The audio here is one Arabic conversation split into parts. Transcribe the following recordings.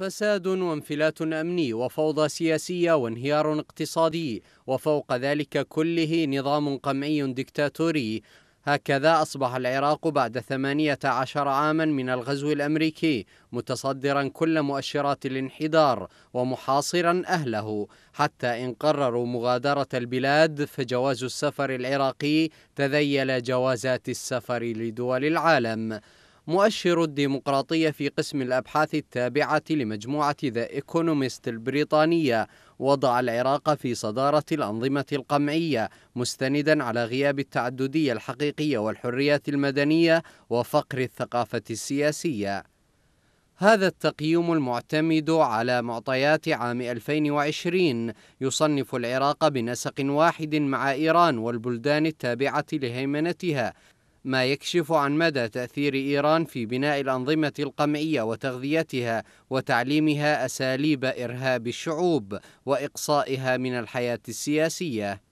فساد وانفلات امني وفوضى سياسيه وانهيار اقتصادي وفوق ذلك كله نظام قمعي دكتاتوري هكذا أصبح العراق بعد 18 عاما من الغزو الأمريكي متصدرا كل مؤشرات الانحدار ومحاصرا أهله حتى إن قرروا مغادرة البلاد فجواز السفر العراقي تذيل جوازات السفر لدول العالم مؤشر الديمقراطية في قسم الأبحاث التابعة لمجموعة ذا إيكونوميست البريطانية وضع العراق في صدارة الأنظمة القمعية مستندا على غياب التعددية الحقيقية والحريات المدنية وفقر الثقافة السياسية هذا التقييم المعتمد على معطيات عام 2020 يصنف العراق بنسق واحد مع إيران والبلدان التابعة لهيمنتها ما يكشف عن مدى تأثير إيران في بناء الأنظمة القمعية وتغذيتها وتعليمها أساليب إرهاب الشعوب وإقصائها من الحياة السياسية.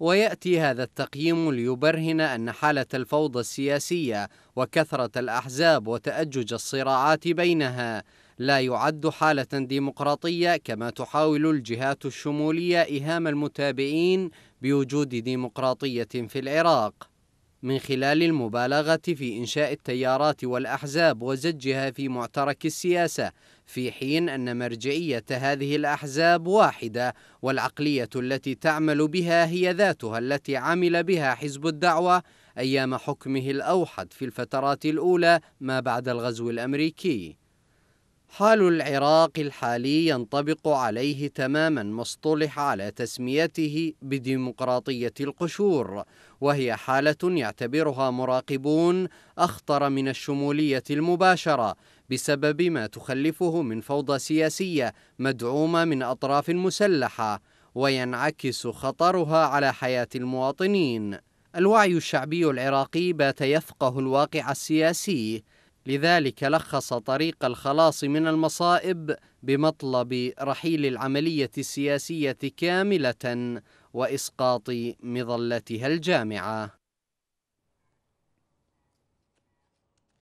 ويأتي هذا التقييم ليبرهن أن حالة الفوضى السياسية وكثرة الأحزاب وتأجج الصراعات بينها لا يعد حالة ديمقراطية كما تحاول الجهات الشمولية إيهام المتابعين بوجود ديمقراطية في العراق. من خلال المبالغة في إنشاء التيارات والأحزاب وزجها في معترك السياسة في حين أن مرجعية هذه الأحزاب واحدة والعقلية التي تعمل بها هي ذاتها التي عمل بها حزب الدعوة أيام حكمه الأوحد في الفترات الأولى ما بعد الغزو الأمريكي حال العراق الحالي ينطبق عليه تماما ما اصطلح على تسميته بديمقراطية القشور وهي حالة يعتبرها مراقبون أخطر من الشمولية المباشرة بسبب ما تخلفه من فوضى سياسية مدعومة من أطراف مسلحة وينعكس خطرها على حياة المواطنين الوعي الشعبي العراقي بات يفقه الواقع السياسي لذلك لخص طريق الخلاص من المصائب بمطلب رحيل العملية السياسية كاملة وإسقاط مظلتها الجامعة